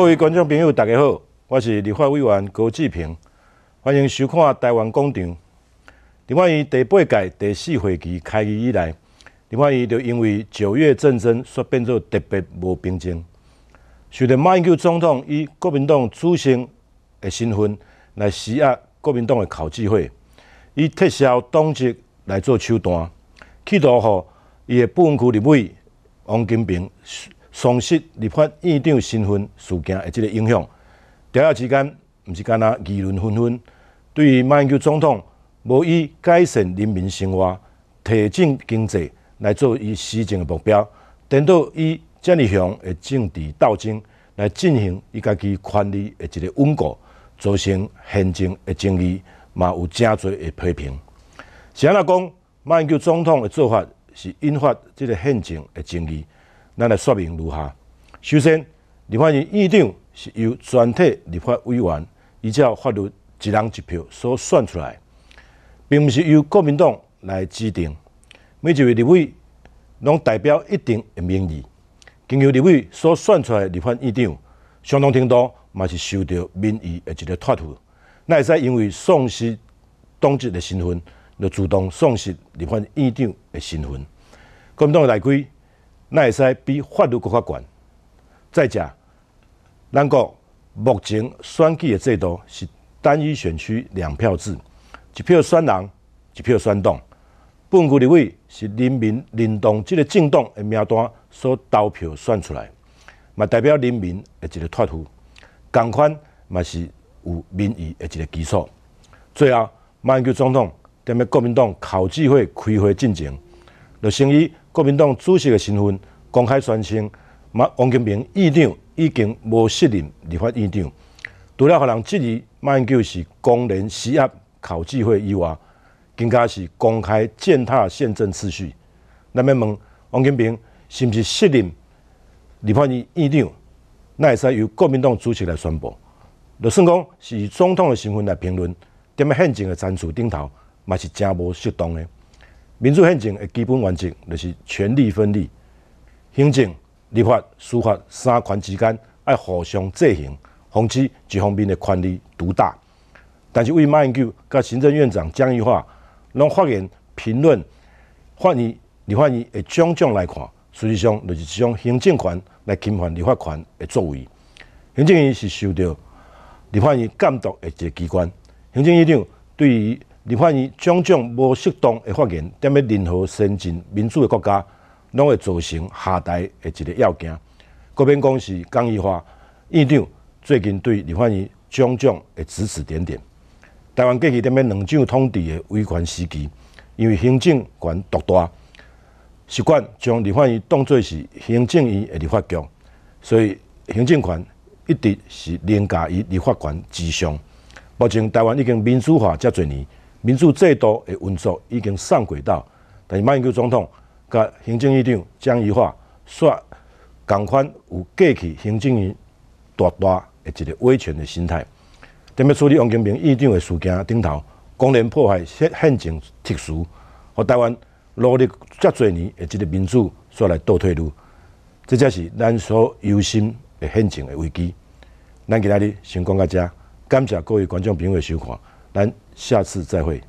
各位观众朋友，大家好，我是立法委员高志平，欢迎收看《台湾广场》。另外，伊第八届第四会期开议以来，另外伊就因为九月战争，煞变作特别无平静，受到马英九总统以国民党主席的身份来施压国民党的考议会，以撤销党籍来做手段，企图吼伊的部分区立委王金平。丧失立法院长身份事件的这个影响，调查期间，毋是干那舆论纷纷，对于马英九总统无以改善人民生活、提振经济来作为施政的目标，等到以这尔型的政治斗争来进行伊家己权力的这个稳固，造成宪政的争议，嘛有正侪的批评。是安那讲马英九总统的做法是引发这个宪政的争议？咱来说明如下：首先，立法院长是由全体立法委员依照法律一人一票所选出来，并毋是由国民党来指定。每一位立委拢代表一定的民意，经由立委所选出来立法院长，相当程度嘛是受到民意诶一个托付。那会使因为丧失党籍的身份，就主动丧失立法院长的身份。国民党来规那会使比法律更法管。再者，咱国目前选举的制度是单一选区两票制，一票选人，一票选党。本国立委是人民认同即个政党的名单所投票选出来，嘛代表人民一个托付，共款嘛是有民意一个基础。最后，马英九总统踮咧国民党考据会开会进程，就先伊。国民党主席的身份公开宣称，马王金平议长已经无适任立法议长。除了让人质疑马英九是公然施压考智会以外，更加是公开践踏宪政秩序。那么问王金平是不是适任立法议议长，那也是由国民党主席来宣布。就算讲是以总统的身份来评论，在宪政的层次顶头，也是真无适当诶。民主宪政的基本原则，就是权力分立，行政、立法、司法三权之间要互相制衡，防止一方面的权力独大。但是，为马英九甲行政院长江宜桦，让发言、评论、法院、立法院的种种来看，实际上就是一种行政权来侵犯立法权的作为。行政院是受到立法院监督的一个机关。行政院长对于立法院种种无适当诶发言，在咧任何先进民主诶国家，拢会造成下台诶一个要件。国民党是江宜化，院长最近对立法院种种诶指指点点。台湾过去踮咧两蒋统治诶威权时期，因为行政权独大，习惯将立法院当作是行政院诶立法局，所以行政权一直是凌驾于立法权之上。目前台湾已经民主化遮侪年。民主制度的运作已经上轨道，但是马英九总统甲行政院长江宜桦，却共款有过去行政院大大的一个威权的心态。在要处理王金平院长的事件顶头，公然破坏宪政秩序，和台湾努力这多年的一个民主，煞来倒退路，这才是咱所忧心的宪政的危机。咱今日先讲到这，感谢各位观众朋友收看。来，下次再会。